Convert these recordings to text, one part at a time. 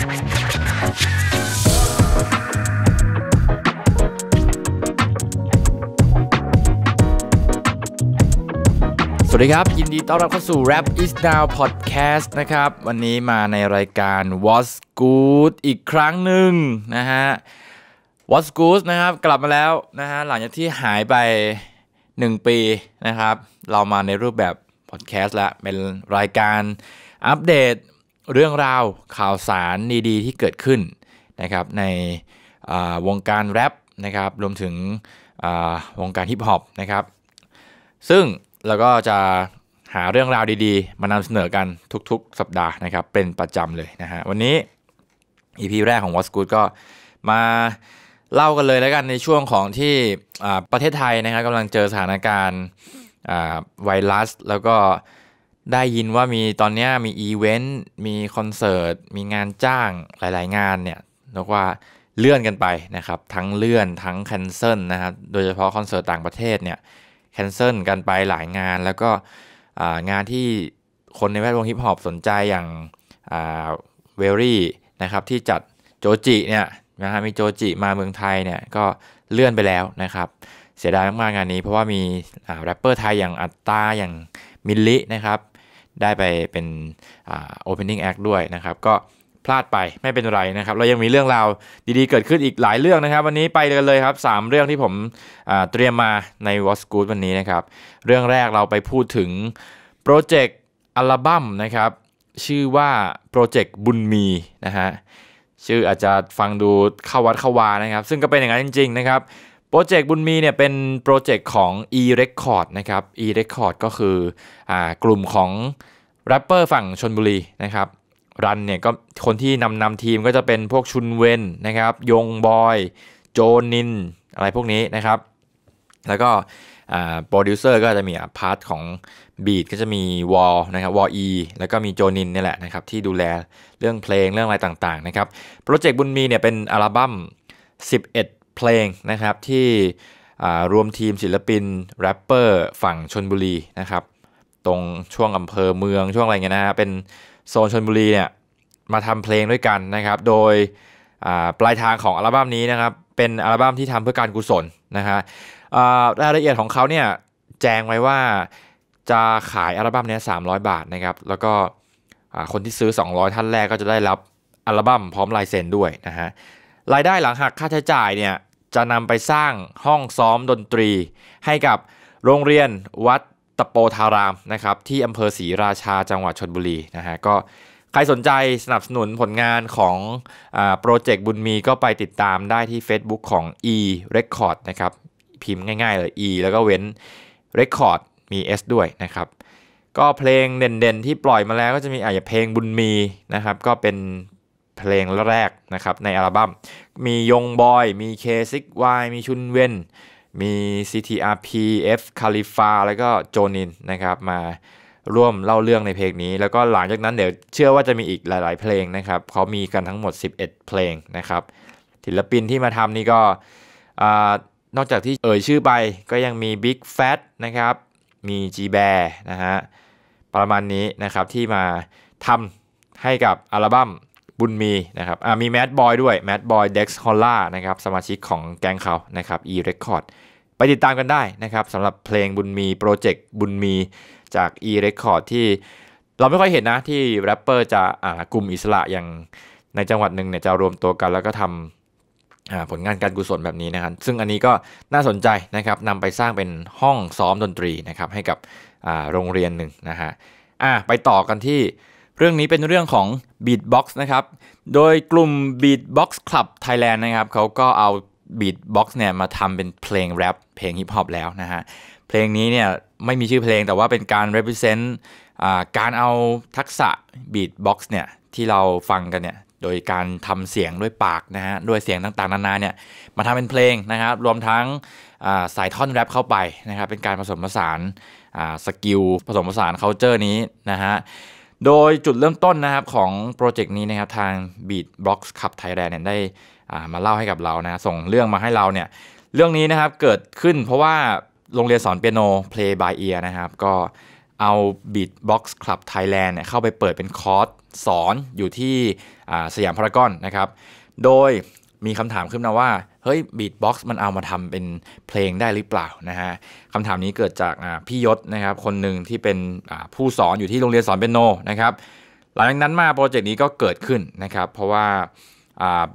สวัสดีครับยินดีต้อนรับเข้าสู่ Rap is Now Podcast นะครับวันนี้มาในรายการ What's Good อีกครั้งหนึ่งนะฮะ What's Good นะครับกลับมาแล้วนะฮะหลังจากที่หายไป 1 ปีนะครับเรามาในรูปแบบ Podcast ละเป็นรายการอัปเดตเรื่องราวข่าวสารดีๆ ที่เกิดขึ้นนะครับในวงการแรปนะครับรวมถึงวงการฮิปฮอปนะครับ ซึ่งเราก็จะหาเรื่องราวดี ๆ มานำเสนอกัน ทุกๆ สัปดาห์นะครับเป็นประจำเลยนะฮะวันนี้อีพีแรกของ What's Good ก็มาเล่ากันเลยแล้วกันในช่วงของที่ประเทศไทยนะครับกำลังเจอสถานการณ์ไวรัสแล้วก็ได้ยินว่ามีตอนนี้มีอีเวนต์มีคอนเสิร์ตมีงานจ้างหลายๆงานเนี่ยเรียกว่าเลื่อนกันไปนะครับ ทั้งเลื่อนทั้งแคนเซิลนะครับโดยเฉพาะคอนเสิร์ตต่างประเทศเนี่ยแคนเซิลกันไปหลายงานแล้วก็งานที่คนในแวดวงฮิปฮอปสนใจอย่างเวลรี่นะครับที่จัดโจจิเนี่ยนะฮะมีโจจิ มาเมืองไทยเนี่ยก็เลื่อนไปแล้วนะครับ เสียดายมากๆงานนี้เพราะว่ามีแรปเปอร์ไทยอย่างอัตตาอย่างมิลลินะครับได้ไปเป็น opening act ด้วยนะครับ ก็พลาดไปไม่เป็นไรนะครับ เรายังมีเรื่องราวดีๆ เกิดขึ้นอีกหลายเรื่องนะครับ วันนี้ไปกันเลยครับ3เรื่องที่ผมเตรียมมาใน w a t h Good วันนี้นะครับ เรื่องแรกเราไปพูดถึงโปรเจกต์อัลบั้มนะครับชื่อว่าโปรเจกต์บุญมีนะฮะชื่ออาจจะฟังดูเข้าวัดเข้าวานะครับ ซึ่งก็เป็นอย่างนั้นจริงๆ นะครับโปรเจกต์บุญมีเนี่ยเป็นโปรเจกต์ของ e-record นะครับ e-record ก็คืออกลุ่มของแรปเปอร์ฝั่งชนบุรีนะครับรันเนี่ยก็คนที่นำนำทีมก็จะเป็นพวกชุนเวนนะครับยงบอยโจนินอะไรพวกนี้นะครับแล้วก็โปรดิวเซอร์ก็จะมีพาร์ทของบีดก็จะมีวอลนะครับวอลอีแล้วก็มีโจนินนี่แหละนะครับที่ดูแลเรื่องเพลงเรื่องอะไรต่างๆนะครับโปรเจกต์บุญมีเนี่ยเป็นอัลบั้ม11เพลงนะครับที่รวมทีมศิลปิน แรปเปอร์ฝั่งชนบุรีนะครับตรงช่วงอำเภอเมืองช่วงอะไรเงี้ยนะฮะเป็นโซนชนบุรีเนี่ยมาทำเพลงด้วยกันนะครับโดยปลายทางของอัลบั้มนี้นะครับเป็นอัลบั้มที่ทำเพื่อการกุศลนะฮะรายละเอียดของเขาเนี่ยแจ้งไว้ว่าจะขายอัลบั้มนี้300 บาทนะครับแล้วก็คนที่ซื้อ 200 ท่านแรกก็จะได้รับอัลบั้มพร้อมลายเซ็นด้วยนะฮะรายได้หลังหักค่าใช้จ่ายเนี่ยจะนำไปสร้างห้องซ้อมดนตรี ให้กับโรงเรียนวัดตะโปธารามนะครับที่อำเภอศรีราชาจังหวัดชนบุรีนะฮะก็ใครสนใจสนับสนุนผลงานของโปรเจกต์บุญมี ก็ไปติดตามได้ที่ Facebook ของ e record นะครับพิมพ์ง่ายๆเลย e แล้วก็เว้น record มี s ด้วยนะครับก็เพลงเด่นๆ ที่ปล่อยมาแล้วก็จะมีอ่ะอยเพลงบุญมีนะครับก็เป็นเพลงแรกนะครับในอัลบัม้มมียงบอย มีเคซิกวายมีชุนเวนมี CTRP F คา a l i f a แล้วก็โจนินนะครับมาร่วมเล่าเรื่องในเพลงนี้ แล้วก็หลังจากนั้นเดี๋ยวเชื่อว่าจะมีอีกหลาย ๆเพลงนะครับเขามีกันทั้งหมด 11 เพลงนะครับศิลปินที่มาทำนี่ก็นอกจากที่เอ่ยชื่อไปก็ยังมี Big Fat นะครับมี G b แ a r นะฮะประมาณนี้นะครับที่มาทำให้กับอัลบั้มบุญมีนะครับอ่ามีแมดบอยด้วยแมดบอยเด็กซ์ฮอลล่านะครับสมาชิกของแกงเขานะครับ e-record ไปติดตามกันได้นะครับสำหรับเพลงบุญมี โปรเจกต์บุญมี จาก e-record ที่ เราไม่ค่อยเห็นนะ ที่แรปเปอร์จะอ่ากลุ่มอิสระอย่างในจังหวัดหนึ่งเนี่ยจะรวมตัวกันแล้วก็ทำผลงานการกุศลแบบนี้นะครับซึ่งอันนี้ก็น่าสนใจนะครับนำไปสร้างเป็นห้องซ้อมดนตรีนะครับให้กับโรงเรียนหนึ่งนะฮะไปต่อกันที่เรื่องนี้เป็นเรื่องของ Beatbox นะครับ โดยกลุ่ม Beatbox Club Thailand นะครับเขาก็เอาบีทบ็อกซ์เนี่ยมาทำเป็นเพลงแรปเพลงฮิปฮอปแล้วนะฮะเพลงนี้เนี่ยไม่มีชื่อเพลงแต่ว่าเป็นการ represent าการเอาทักษะบีทบ็อกซ์เนี่ยที่เราฟังกันเนี่ยโดยการทำเสียงด้วยปากนะฮะด้วยเสียงต่างๆนานาเนี่ยมาทำเป็นเพลงนะครับรวมทั้งสายท่อนแรปเข้าไปนะครับเป็นการผสมผสานสกิลผสมผสานเ c u เจอร์นี้นะฮะโดยจุดเริ่มต้นนะครับของโปรเจกต์นี้นะครับทาง Beatbox ขับ b Thailand เนี่ยได้มาเล่าให้กับเรานะส่งเรื่องมาให้เราเนี่ยเรื่องนี้นะครับเกิดขึ้นเพราะว่าโรงเรียนสอนเปียโน Play by Ear นะครับก็เอา Beatbox Club Thailand เนี่ยเข้าไปเปิดเป็นคอร์สสอนอยู่ที่สยามพารากอนนะครับ โดยมีคำถามขึ้นมาว่าเฮ้ยบีทบ็อกซ์มันเอามาทำเป็นเพลงได้หรือเปล่านะฮะคำถามนี้เกิดจากพี่ยศนะครับคนหนึ่งที่เป็นผู้สอนอยู่ที่โรงเรียนสอนเป็นโนนะครับหลังจากนั้นมาโปรเจกต์นี้ก็เกิดขึ้นนะครับเพราะว่า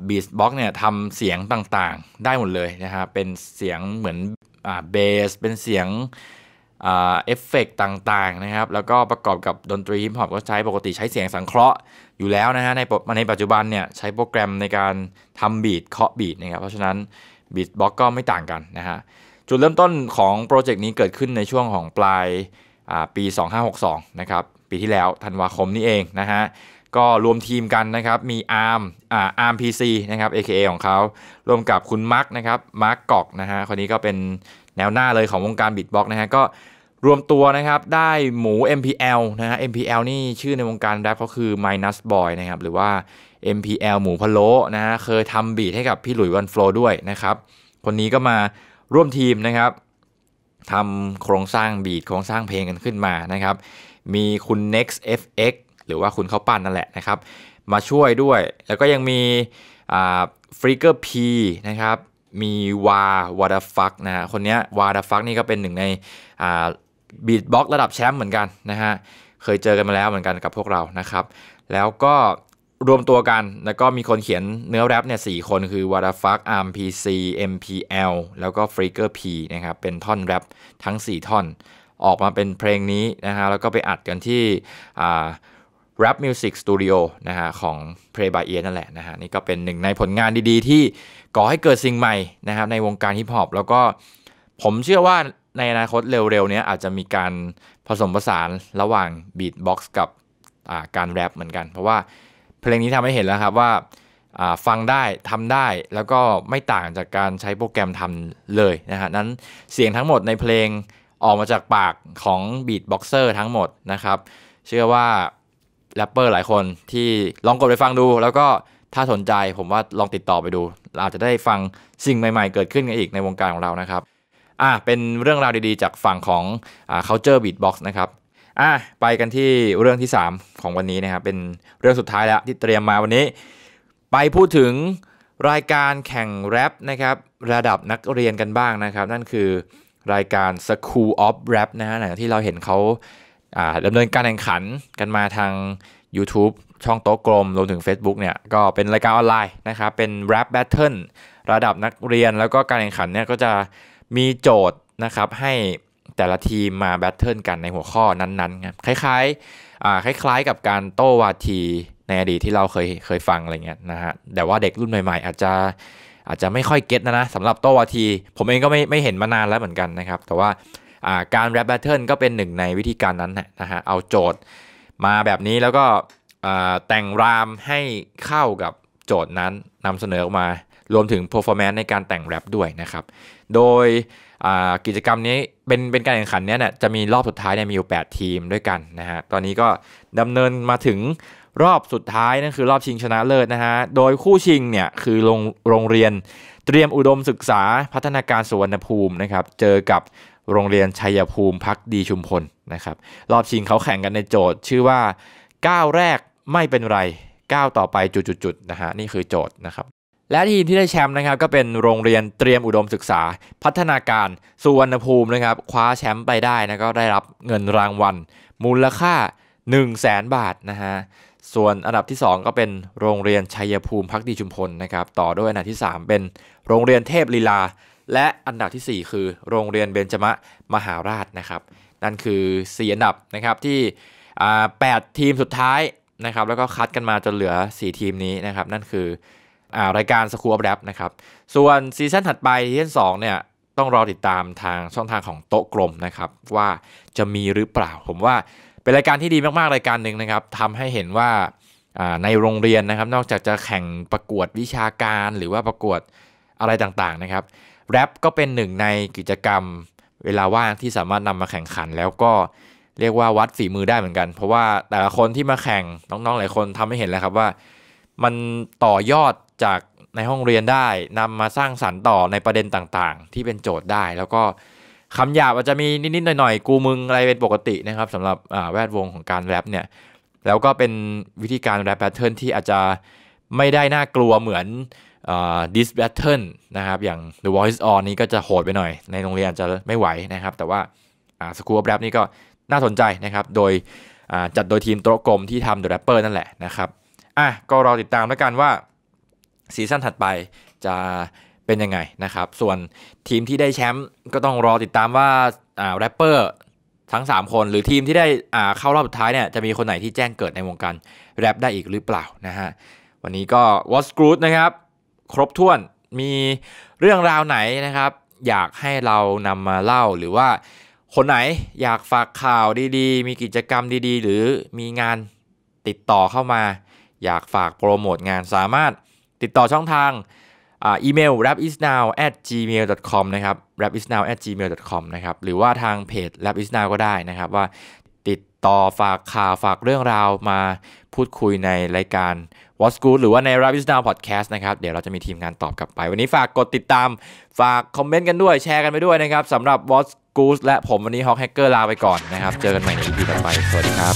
บีทบ็อกซ์เนี่ยทำเสียงต่างๆได้หมดเลยนะฮะเป็นเสียงเหมือนเบสเป็นเสียงเอฟเฟกต่างๆนะครับ แล้วก็ประกอบกับดนตรีฮิปฮอปก็ใช้ปกติใช้เสียงสังเคราะห์อยู่แล้วนะฮะในในปัจจุบันเนี่ยใช้โปรแกรมในการทำบีทเคาะบีทนะครับ เพราะฉะนั้นบีทบล็อกก็ไม่ต่างกันนะฮะ จุดเริ่มต้นของโปรเจกต์นี้เกิดขึ้นในช่วงของปลายปี 2562นะครับ ปีที่แล้วธันวาคมนี้เองนะฮะ ก็รวมทีมกันนะครับ มี ARM อ่า ARM PC นะครับ AKA ของเขารวมกับคุณมาร์กนะครับมาร์กกอกนะฮะคนนี้ก็เป็นแนวหน้าเลยของวงการบิตบ็อกนะฮะก็รวมตัวนะครับได้หมู MPL นะฮะ MPL นี่ชื่อในวงการแรปเขาคือ Minus Boy นะครับหรือว่า MPL หมูพะโล้นะฮะเคยทำบีทให้กับพี่หลุยวันโฟลด้วยนะครับคนนี้ก็มาร่วมทีมนะครับทำโครงสร้างบีทโครงสร้างเพลงกันขึ้นมานะครับมีคุณ Next FX หรือว่าคุณเขาปั้นนั่นแหละนะครับมาช่วยด้วย แล้วก็ยังมีฟรีเกอร์พีนะครับมีวาวาดาฟักนะคนนี้วาดาฟักนี่ก็เป็นหนึ่งในบีทบ็อกระดับแชมป์เหมือนกันนะฮะ เคยเจอกันมาแล้วเหมือนกันกับพวกเรานะครับ แล้วก็รวมตัวกัน แล้วก็มีคนเขียนเนื้อแรปเนี่ยสคนคือวาราฟักอาร์มพีซีเอ็มพีอลแล้วก็ฟรีเกอร์พีนะครับเป็นท่อนแรปทั้ง 4 ท่อน ออกมาเป็นเพลงนี้นะฮะแล้วก็ไปอัดกันที่อ่า Rap Music Studio นะฮะของ Play by Ear นั่นแหละนะฮะนี่ก็เป็นหนึ่งในผลงานดีๆที่ก่อให้เกิดสิ่งใหม่นะครับในวงการฮิปฮอปแล้วก็ผมเชื่อว่าในอนาคตเร็วๆนี้อาจจะมีการผสมผสานระหว่างบีทบ็อกซ์กับการแรปเหมือนกัน เพราะว่าเพลงนี้ทำให้เห็นแล้วครับว่าฟังได้ทำได้แล้วก็ไม่ต่างจากการใช้โปรแกรมทำเลยนะฮะนั้นเสียงทั้งหมดในเพลงออกมาจากปากของบีทบ็อกเซอร์ทั้งหมดนะครับ เชื่อว่าแรปเปอร์หลายคนที่ลองกดไปฟังดู แล้วก็ถ้าสนใจผมว่าลองติดต่อไปดูาอาจจะได้ฟังสิ่งใหม่ๆ เกิดขึ้นกันอีกในวงการของเรานะครับอ่ะเป็นเรื่องราวดีๆจากฝั่งของอ่า culture beatbox นะครับอ่ะไปกันที่เรื่องที่ 3 ของวันนี้นะครับเป็นเรื่องสุดท้ายแล้ว ที่เตรียมมาวันนี้ ไปพูดถึงรายการแข่งแรปนะครับระดับนักเรียนกันบ้างนะครับ นั่นคือรายการ School of Rap นะฮะที่เราเห็นเขาดำเนินการแข่งขันกันมาทาง YouTube ช่องโต๊ะกลมรวมถึง Facebook เนี่ยก็เป็นรายการออนไลน์นะครับ เป็น Rap Battle ระดับนักเรียนแล้วก็การแข่งขันเนี่ยก็จะมีโจทย์นะครับให้แต่ละทีมมาแบทเทิลกันในหัวข้อนั้นๆครับคล้ายๆคล้ายๆกับการโต้วาทีในอดีตที่เราเคยเคยฟังอะไรเงี้ยนะฮะ แต่ว่าเด็กรุ่นใหม่ๆอาจจะอาจจะไม่ค่อยเก็ตนะนะสำหรับโต้วาทีผมเองก็ไม่ไม่เห็นมานานแล้วเหมือนกันนะครับ แต่ว่าการแรปแบทเทิลก็เป็นหนึ่งในวิธีการนั้นนะฮะเอาโจทย์มาแบบนี้แล้วก็แต่งรามให้เข้ากับโจทย์นั้นนำเสนอออกมารวมถึง performance ในการแต่งแรปด้วยนะครับ โดยกิจกรรมนี้เป็นเป็นการแข่งขันเนี้ยนะจะมีรอบสุดท้ายเนี่ยมีอยู่ 8 ทีมด้วยกันนะฮะ ตอนนี้ก็ดำเนินมาถึงรอบสุดท้าย นั่นคือรอบชิงชนะเลิศนะฮะ โดยคู่ชิงเนี่ยคือโรงโรงเรียนเตรียมอุดมศึกษาพัฒนาการสุวรรณภูมินะครับ เจอกับโรงเรียนชัยภูมิพักดีชุมพลนะครับ รอบชิงเขาแข่งกันในโจทย์ ชื่อว่าก้าวแรกไม่เป็นไรก้าวต่อไปจุดๆนะฮะนี่คือโจทย์นะครับและทีมที่ได้แชมป์นะครับก็เป็นโรงเรียนเตรียมอุดมศึกษา พัฒนาการสุวรรณภูมินะครับคว้าแชมป์ไปได้นะก็ได้รับเงินรางวัลมูลค่า 1 0 0 0 0แสนบาทนะฮะส่วนอันดับที่ 2 ก็เป็นโรงเรียนชัยภูมิพักดีชุมพลนะครับต่อด้วยอันดับที่ 3 เป็นโรงเรียนเทพลีลา และอันดับที่ 4 คือโรงเรียนเบญจมะมหาราชนะครับนั่นคือ4อันดับนะครับที่ 8 ทีมสุดท้ายนะครับแล้วก็คัดกันมาจนเหลือ 4 ทีมนี้นะครับนั่นคือารายการสกูอัปแรปนะครับส่วนซีซั่นถัดไปซีซั่นสองเนี่ยต้องรอติดตามทางช่องทางของโต๊ะกลมนะครับว่าจะมีหรือเปล่าผมว่าเป็นรายการที่ดีมากๆ รายการหนึ่งนะครับทำให้เห็นว่าในโรงเรียนนะครับนอกจากจะแข่งประกวดวิชาการ หรือว่าประกวดอะไรต่างๆนะครับแรปก็เป็นหนึ่งในกิจกรรมเวลาว่างที่สามารถนำมาแข่งขัน แล้วก็เรียกว่าวัดฝีมือได้เหมือนกัน เพราะว่าแต่ละคนที่มาแข่งน้องๆหลายคนทำให้เห็นแล้วครับว่ามันต่อยอดจากในห้องเรียนได้นำมาสร้างสรรค์ต่อในประเด็นต่างๆ ที่เป็นโจทย์ได้ แล้วก็คำหยาบอาจจะมีนิดๆหน่อยๆกูมึงอะไรเป็นปกตินะครับสำหรับแวดวงของการแรปเนี่ยแล้วก็เป็นวิธีการแรปแพทเทิร์นที่อาจจะไม่ได้น่ากลัวเหมือนดิสแบทเทิลนะครับอย่าง The Voice On นี้ก็จะโหดไปหน่อย ในโรงเรียนจะไม่ไหวนะครับ แต่ว่าสกู๊ปแรปนี่ก็น่าสนใจนะครับโดยจัดโดยทีมโต๊ะกลมที่ทำดยแรปเปอร์นั่นแหละนะครับอ่ะก็รอติดตามแล้วกันว่าซีซั่นถัดไปจะเป็นยังไงนะครับ ส่วนทีมที่ได้แชมป์ก็ต้องรอติดตามว่าอ่าแรปเปอร์ทั้ง 3 คน หรือทีมที่ได้อ่าเข้ารอบสุดท้ายเนี่ยจะมีคนไหนที่แจ้งเกิดในวงการแรปได้อีกหรือเปล่านะฮะวันนี้ก็ What's Good นะครับครบถ้วนมีเรื่องราวไหนนะครับ อยากให้เรานำมาเล่าหรือว่า คนไหนอยากฝากข่าวดีๆ มีกิจกรรมดี ๆ หรือมีงานติดต่อเข้ามา อยากฝากโปรโมทงานสามารถติดต่อช่องทางอีเมล rapisnow at gmail com นะครับ rapisnow at gmail com นะครับหรือว่าทางเพจ rapisnow ก็ได้นะครับ ว่าติดต่อฝากข่าวฝากเรื่องราวมาพูดคุยในรายการ What's Good หรือว่าใน r a b i s Now Podcast นะครับเดี๋ยวเราจะมีทีมงานตอบกลับไป วันนี้ฝากกดติดตาม ฝากคอมเมนต์กันด้วยแชร์กันไปด้วยนะครับสำหรับ What's Good และผมวันนี้ฮอกแฮกเกอร์ลาไปก่อนนะครับ เจอกันใหม่ใน EP ต่อไปสวัสดีครับ